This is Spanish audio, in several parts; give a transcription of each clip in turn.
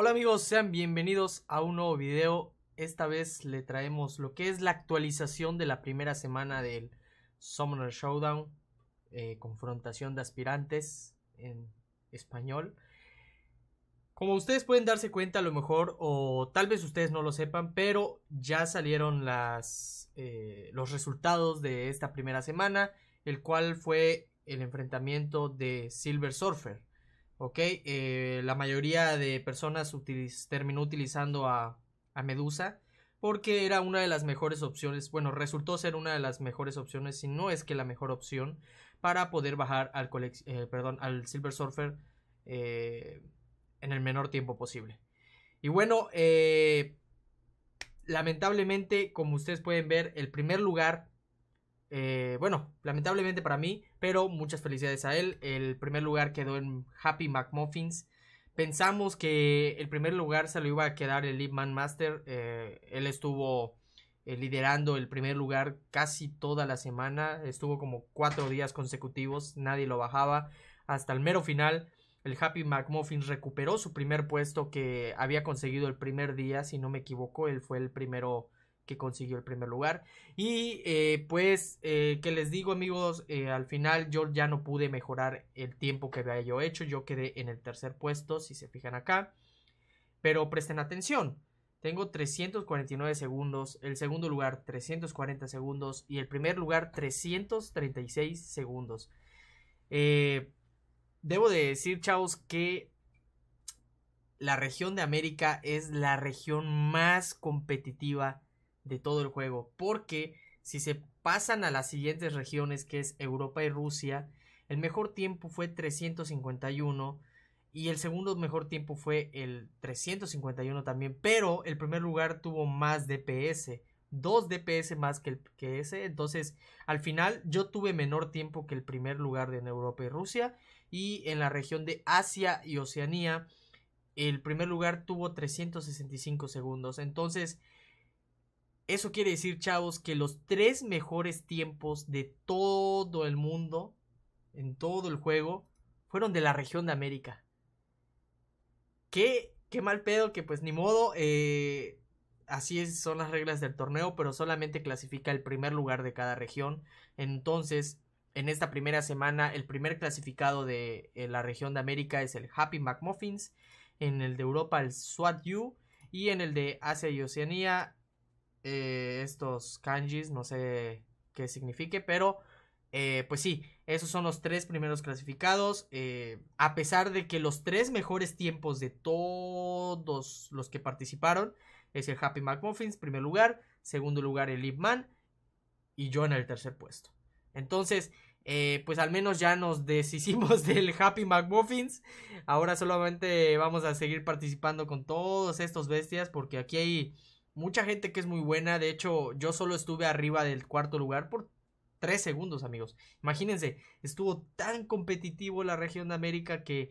Hola amigos, sean bienvenidos a un nuevo video. Esta vez le traemos lo que es la actualización de la primera semana del Summoner Showdown, eh, confrontación de aspirantes en español. Como ustedes pueden darse cuenta a lo mejor, o tal vez ustedes no lo sepan, pero ya salieron las, eh, los resultados de esta primera semana, el cual fue el enfrentamiento de Silver Surfer ¿ok? Eh, la mayoría de personas terminó utilizando a, Medusa porque era una de las mejores opciones, bueno, resultó ser una de las mejores opciones, si no es que la mejor opción, para poder bajar al, eh, perdón, al Silver Surfer eh, en el menor tiempo posible. Y bueno, lamentablemente, como ustedes pueden ver, el primer lugar eh, bueno, lamentablemente para mí, pero muchas felicidades a él. El primer lugar quedó en Happy McMuffins. Pensamos que el primer lugar se lo iba a quedar el Lipman Master. Eh, él estuvo eh, liderando el primer lugar casi toda la semana. Estuvo como cuatro días consecutivos. Nadie lo bajaba. Hasta el mero final, el Happy McMuffins recuperó su primer puesto que había conseguido el primer día. Si no me equivoco, él fue el primero que consiguió el primer lugar. Y eh, pues, eh, que les digo amigos, eh, al final yo ya no pude mejorar el tiempo que había yo hecho, yo quedé en el tercer puesto, si se fijan acá. Pero presten atención, tengo 349 segundos, el segundo lugar 340 segundos y el primer lugar 336 segundos. debo de decir, chavos, que la región de América es la región más competitiva de todo el juego. Porque si se pasan a las siguientes regiones, que es Europa y Rusia, el mejor tiempo fue 351. Y el segundo mejor tiempo fue el 351 también. Pero el primer lugar tuvo más DPS. 2 DPS más que, el, que ese. Entonces, al final yo tuve menor tiempo que el primer lugar en Europa y Rusia. Y en la región de Asia y Oceanía, el primer lugar tuvo 365 segundos. Entonces, eso quiere decir, chavos, que los tres mejores tiempos de todo el mundo, en todo el juego, fueron de la región de América. Qué, qué mal pedo que pues ni modo, eh, así son las reglas del torneo, pero solamente clasifica el primer lugar de cada región. Entonces, en esta primera semana, el primer clasificado de la región de América es el Happy McMuffins, en el de Europa el SWAT U y en el de Asia y Oceanía eh, estos kanjis, no sé qué signifique, pero eh, pues sí, esos son los tres primeros clasificados. Eh, a pesar de que los tres mejores tiempos de todos los que participaron es el Happy McMuffins, primer lugar, segundo lugar el Lipman y yo en el tercer puesto. Entonces, pues al menos ya nos deshicimos del Happy McMuffins. Ahora solamente vamos a seguir participando con todos estos bestias porque aquí hay Mucha gente que es muy buena. De hecho, yo solo estuve arriba del cuarto lugar por 3 segundos, amigos. Imagínense, estuvo tan competitivo la región de América que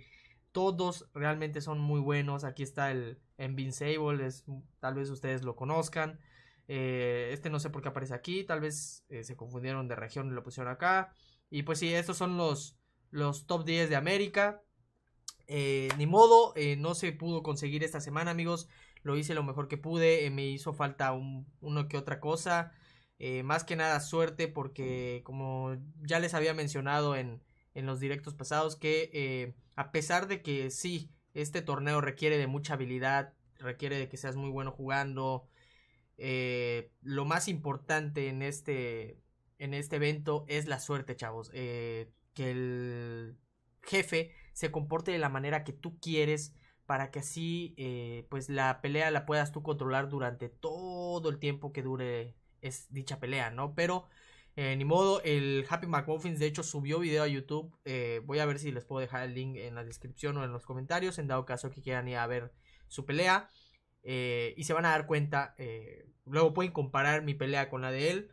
todos realmente son muy buenos. Aquí está el Invincible, tal vez ustedes lo conozcan. Eh, este no sé por qué aparece aquí, tal vez eh, se confundieron de región y lo pusieron acá. Y pues sí, estos son los, los top 10 de América. Eh, ni modo, no se pudo conseguir esta semana, amigos lo hice lo mejor que pude, eh, me hizo falta uno que otra cosa, eh, más que nada suerte porque como ya les había mencionado en, en los directos pasados que eh, a pesar de que sí, este torneo requiere de mucha habilidad, requiere de que seas muy bueno jugando, lo más importante en este, en este evento es la suerte, chavos, que el jefe se comporte de la manera que tú quieres, para que así eh, pues la pelea la puedas tú controlar durante todo el tiempo que dure es dicha pelea, ¿no? Pero eh, ni modo, el Happy McWolfins de hecho subió video a YouTube. Eh, voy a ver si les puedo dejar el link en la descripción o en los comentarios, en dado caso que quieran ir a ver su pelea. y se van a dar cuenta, luego pueden comparar mi pelea con la de él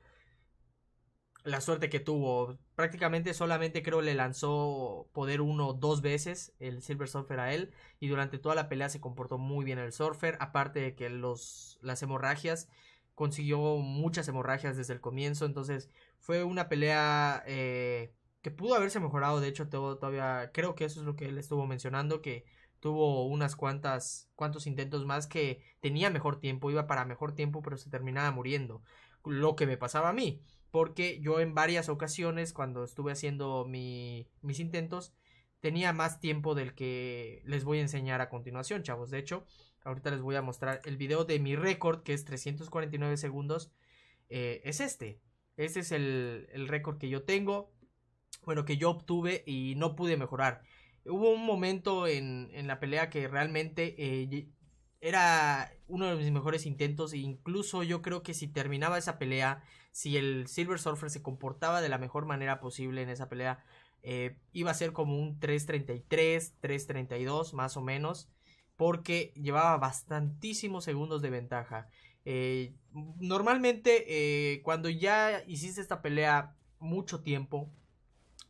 la suerte que tuvo. Prácticamente solamente creo le lanzó poder uno o dos veces el Silver Surfer a él. Y durante toda la pelea se comportó muy bien el Surfer. Aparte de que los, las hemorragias, consiguió muchas hemorragias desde el comienzo. Entonces fue una pelea eh, que pudo haberse mejorado. De hecho, todavía creo que eso es lo que él estuvo mencionando. Que tuvo unas cuantas, cuantos intentos más que tenía mejor tiempo, iba para mejor tiempo, pero se terminaba muriendo. Lo que me pasaba a mí, porque yo en varias ocasiones, cuando estuve haciendo mis intentos, tenía más tiempo del que les voy a enseñar a continuación, chavos. De hecho, ahorita les voy a mostrar el video de mi récord, que es 349 segundos. Eh, es este. Este es el, el récord que yo tengo. Bueno, que yo obtuve y no pude mejorar hubo un momento en, la pelea que realmente eh, era uno de mis mejores intentos e incluso yo creo que si terminaba esa pelea, si el Silver Surfer se comportaba de la mejor manera posible en esa pelea, eh, iba a ser como un 3.33, 3.32 más o menos, porque llevaba bastantísimos segundos de ventaja. Eh, normalmente cuando ya hiciste esta pelea mucho tiempo,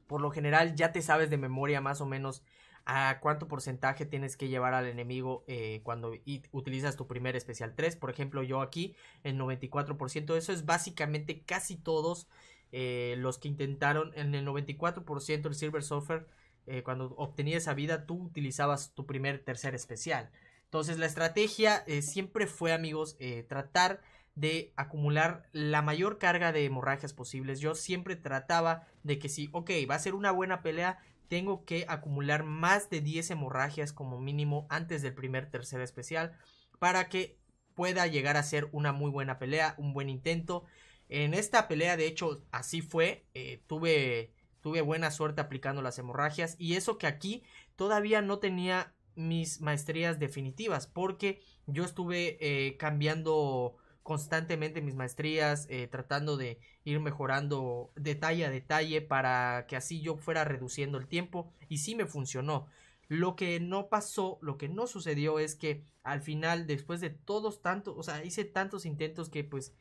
por lo general ya te sabes de memoria más o menos a cuánto porcentaje tienes que llevar al enemigo eh, cuando utilizas tu primer especial 3. Por ejemplo, yo aquí el 94%, eso es básicamente casi todos eh, los que intentaron en el 94% el Silver Surfer. Eh, cuando obtenías esa vida, tú utilizabas tu primer tercer especial. Entonces la estrategia siempre fue, amigos, tratar de acumular la mayor carga de hemorragias posibles. Yo siempre trataba de que si, ok, va a ser una buena pelea, tengo que acumular más de 10 hemorragias como mínimo antes del primer tercer especial para que pueda llegar a ser una muy buena pelea, un buen intento. En esta pelea, de hecho, así fue. Eh, tuve, tuve buena suerte aplicando las hemorragias y eso que aquí todavía no tenía mis maestrías definitivas porque yo estuve eh, cambiando constantemente mis maestrías, eh, tratando de ir mejorando detalle a detalle para que así yo fuera reduciendo el tiempo y si me funcionó. Lo que no pasó, lo que no sucedió es que al final, después de todos tantos, o sea, hice tantos intentos que pues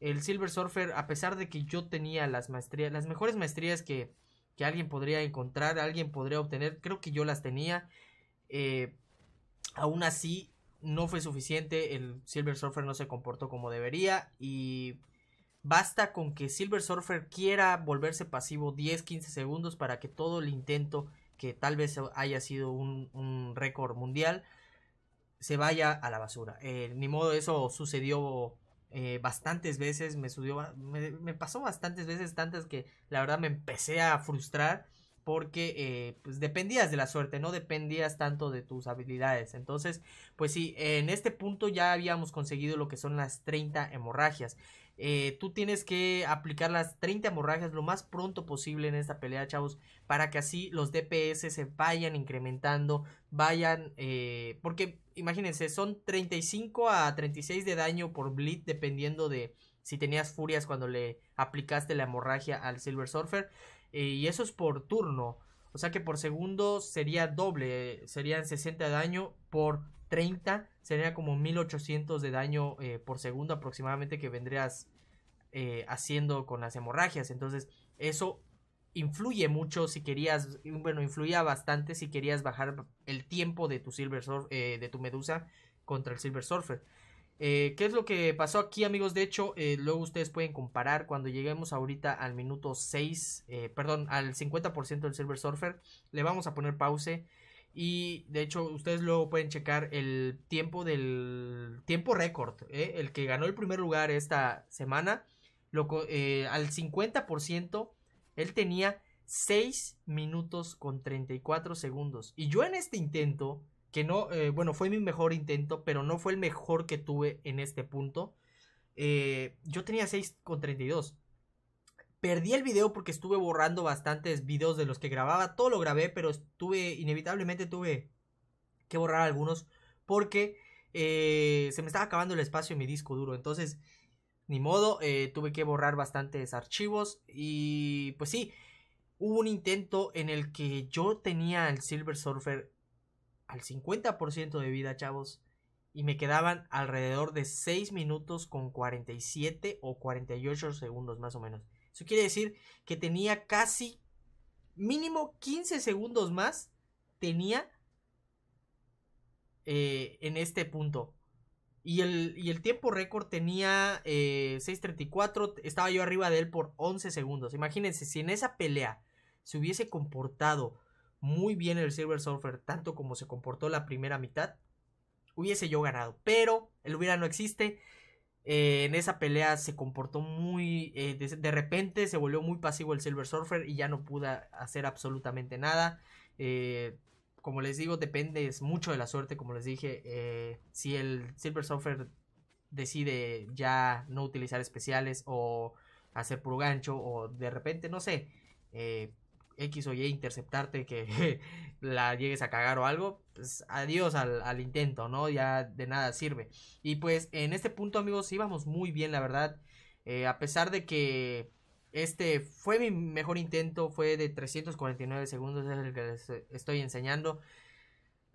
el Silver Surfer, a pesar de que yo tenía las maestrías, las mejores maestrías que, que alguien podría encontrar, alguien podría obtener, creo que yo las tenía, eh, aún así no fue suficiente, el Silver Surfer no se comportó como debería y basta con que Silver Surfer quiera volverse pasivo 10-15 segundos para que todo el intento que tal vez haya sido un, récord mundial se vaya a la basura. Eh, ni modo, eso sucedió eh, bastantes veces, me, me pasó bastantes veces, tantas que la verdad me empecé a frustrar porque eh, pues, dependías de la suerte, no dependías tanto de tus habilidades. Entonces, pues sí, en este punto ya habíamos conseguido lo que son las 30 hemorragias. Eh, tú tienes que aplicar las 30 hemorragias lo más pronto posible en esta pelea, chavos, para que así los DPS se vayan incrementando, vayan, eh, porque imagínense, son 35 a 36 de daño por bleed, dependiendo de si tenías furias cuando le aplicaste la hemorragia al Silver Surfer. Eh, y eso es por turno. O sea que por segundo sería doble, serían 60 de daño por 30, sería como 1800 de daño eh, por segundo aproximadamente que vendrías eh, haciendo con las hemorragias. Entonces eso influye mucho si querías, bueno, influía bastante si querías bajar el tiempo de tu Silver de tu Medusa contra el Silver Surfer. Eh, ¿Qué es lo que pasó aquí, amigos? De hecho, eh, luego ustedes pueden comparar cuando lleguemos ahorita al minuto 6, eh, perdón, al 50% del Silver Surfer. Le vamos a poner pause. Y de hecho, ustedes luego pueden checar el tiempo del tiempo récord. el que ganó el primer lugar esta semana, lo, al 50%, él tenía 6 minutos con 34 segundos. Y yo en este intento que no, eh, bueno, fue mi mejor intento, pero no fue el mejor que tuve en este punto. Eh, yo tenía 6,32. Perdí el video porque estuve borrando bastantes videos de los que grababa. Todo lo grabé, pero estuve, inevitablemente tuve que borrar algunos porque eh, se me estaba acabando el espacio en mi disco duro. Entonces, ni modo, tuve que borrar bastantes archivos y pues sí, hubo un intento en el que yo tenía el Silver Surfer al 50% de vida, chavos. Y me quedaban alrededor de 6 minutos con 47 o 48 segundos más o menos. Eso quiere decir que tenía casi mínimo 15 segundos más. Tenía eh, en este punto. Y el, tiempo récord tenía 6.34. Eh, estaba yo arriba de él por 11 segundos. Imagínense, si en esa pelea se hubiese comportado muy bien el Silver Surfer, tanto como se comportó la primera mitad, hubiese yo ganado. Pero el hubiera no existe. Eh, en esa pelea se comportó muy. Eh, de, repente se volvió muy pasivo el Silver Surfer y ya no pudo hacer absolutamente nada. Eh, como les digo, depende mucho de la suerte, como les dije. si el Silver Surfer decide ya no utilizar especiales o hacer por gancho o de repente, no sé. X o Y interceptarte, que la llegues a cagar o algo, pues adiós al, intento, ¿no? Ya de nada sirve. Y pues en este punto, amigos, íbamos muy bien, la verdad. Eh, a pesar de que este fue mi mejor intento, fue de 349 segundos, es el que les estoy enseñando.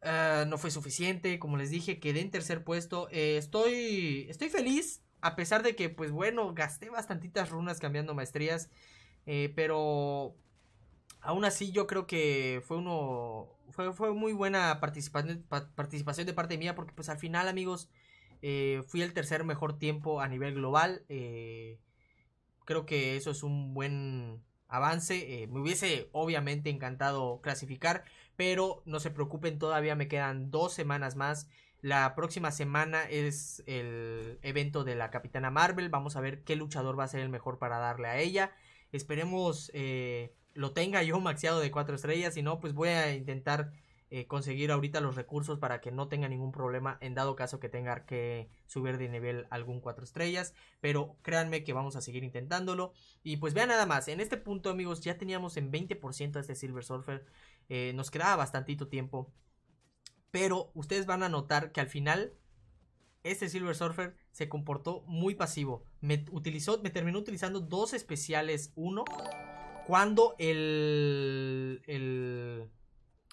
Ah, no fue suficiente, como les dije, quedé en tercer puesto. Eh, estoy, estoy feliz, a pesar de que, pues bueno, gasté bastantitas runas cambiando maestrías. Eh, pero Aún así, yo creo que fue uno. Fue, muy buena participación, de parte mía. Porque pues al final, amigos. Eh, fui el tercer mejor tiempo a nivel global. Eh, creo que eso es un buen avance. Eh, me hubiese obviamente encantado clasificar, pero no se preocupen, todavía me quedan dos semanas más. La próxima semana es el evento de la Capitana Marvel. Vamos a ver qué luchador va a ser el mejor para darle a ella. Esperemos lo tenga yo maxeado de cuatro estrellas. Si no, pues voy a intentar eh, conseguir ahorita los recursos para que no tenga ningún problema en dado caso que tenga que subir de nivel algún 4 estrellas. Pero créanme que vamos a seguir intentándolo. Y pues vean nada más, en este punto amigos ya teníamos en 20% este Silver Surfer. Eh, nos quedaba bastantito tiempo. Pero ustedes van a notar que al final este Silver Surfer se comportó muy pasivo. Me, utilizó, me terminó utilizando dos especiales, uno cuando el, el,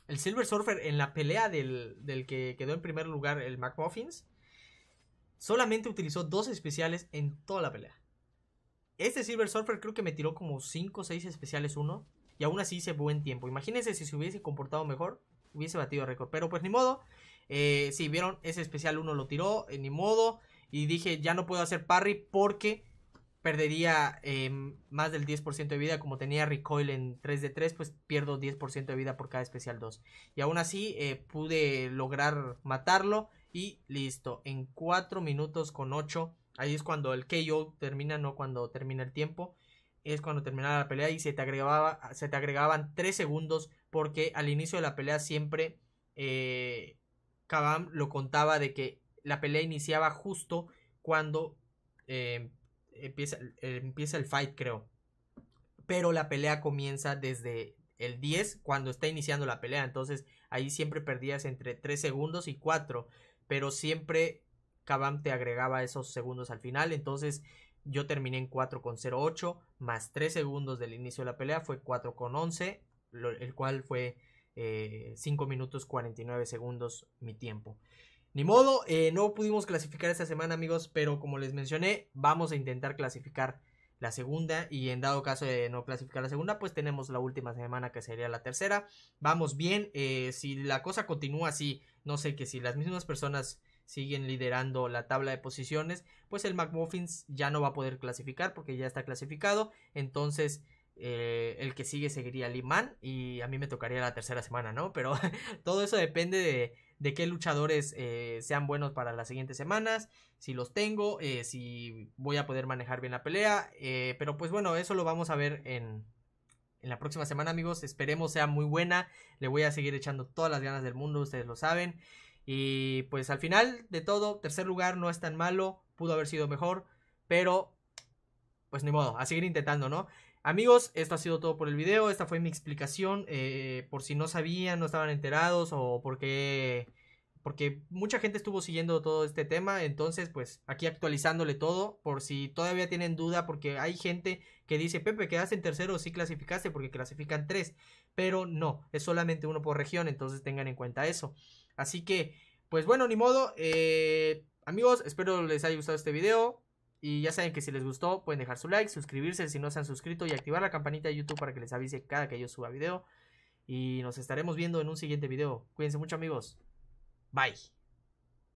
el Silver Surfer en la pelea del, que quedó en primer lugar, el McMuffins, solamente utilizó dos especiales en toda la pelea. Este Silver Surfer creo que me tiró como 5 o 6 especiales uno. Y aún así hice buen tiempo. Imagínense si se hubiese comportado mejor, hubiese batido récord. Pero pues ni modo. Eh, si sí, vieron, ese especial uno lo tiró, en eh, ni modo. Y dije, ya no puedo hacer parry porque perdería eh, más del 10% de vida. Como tenía recoil en 3 de 3, pues pierdo 10% de vida por cada especial 2. Y aún así eh, pude lograr matarlo y listo. En 4 minutos con 8, ahí es cuando el KO termina, no cuando termina el tiempo. Es cuando terminaba la pelea y se te, agregaba, se te agregaban 3 segundos porque al inicio de la pelea siempre eh, Kabam lo contaba de que la pelea iniciaba justo cuando... Eh, empieza, eh, empieza el fight, creo. Pero la pelea comienza desde el 10 cuando está iniciando la pelea. Entonces ahí siempre perdías entre 3 segundos y 4. Pero siempre Kabam te agregaba esos segundos al final. Entonces yo terminé en 4,08 más 3 segundos del inicio de la pelea. Fue 4,11, el cual fue 5 eh, minutos 49 segundos mi tiempo. Ni modo, eh, no pudimos clasificar esta semana, amigos, pero como les mencioné, vamos a intentar clasificar la segunda y en dado caso de no clasificar la segunda, pues tenemos la última semana que sería la tercera. Vamos bien, eh, si la cosa continúa así, no sé que si las mismas personas siguen liderando la tabla de posiciones, pues el McMuffins ya no va a poder clasificar porque ya está clasificado, entonces eh, el que sigue seguiría Liman y a mí me tocaría la tercera semana, ¿no? Pero todo eso depende de, de qué luchadores eh, sean buenos para las siguientes semanas, si los tengo, eh, si voy a poder manejar bien la pelea. Eh, pero pues bueno, eso lo vamos a ver en, en la próxima semana, amigos. Esperemos sea muy buena. Le voy a seguir echando todas las ganas del mundo, ustedes lo saben. Y pues al final de todo, tercer lugar no es tan malo, pudo haber sido mejor, pero pues ni modo, a seguir intentando, ¿no? Amigos, esto ha sido todo por el video, esta fue mi explicación, eh, por si no sabían, no estaban enterados o porque, porque mucha gente estuvo siguiendo todo este tema, entonces pues aquí actualizándole todo, por si todavía tienen duda, porque hay gente que dice, Pepe, quedaste en tercero, ¿Si clasificaste, porque clasifican tres, pero no, es solamente uno por región, entonces tengan en cuenta eso. Así que, pues bueno, ni modo, eh, amigos, espero les haya gustado este video, y ya saben que si les gustó, pueden dejar su like, suscribirse si no se han suscrito y activar la campanita de YouTube para que les avise cada que yo suba video. Y nos estaremos viendo en un siguiente video. Cuídense mucho amigos. Bye.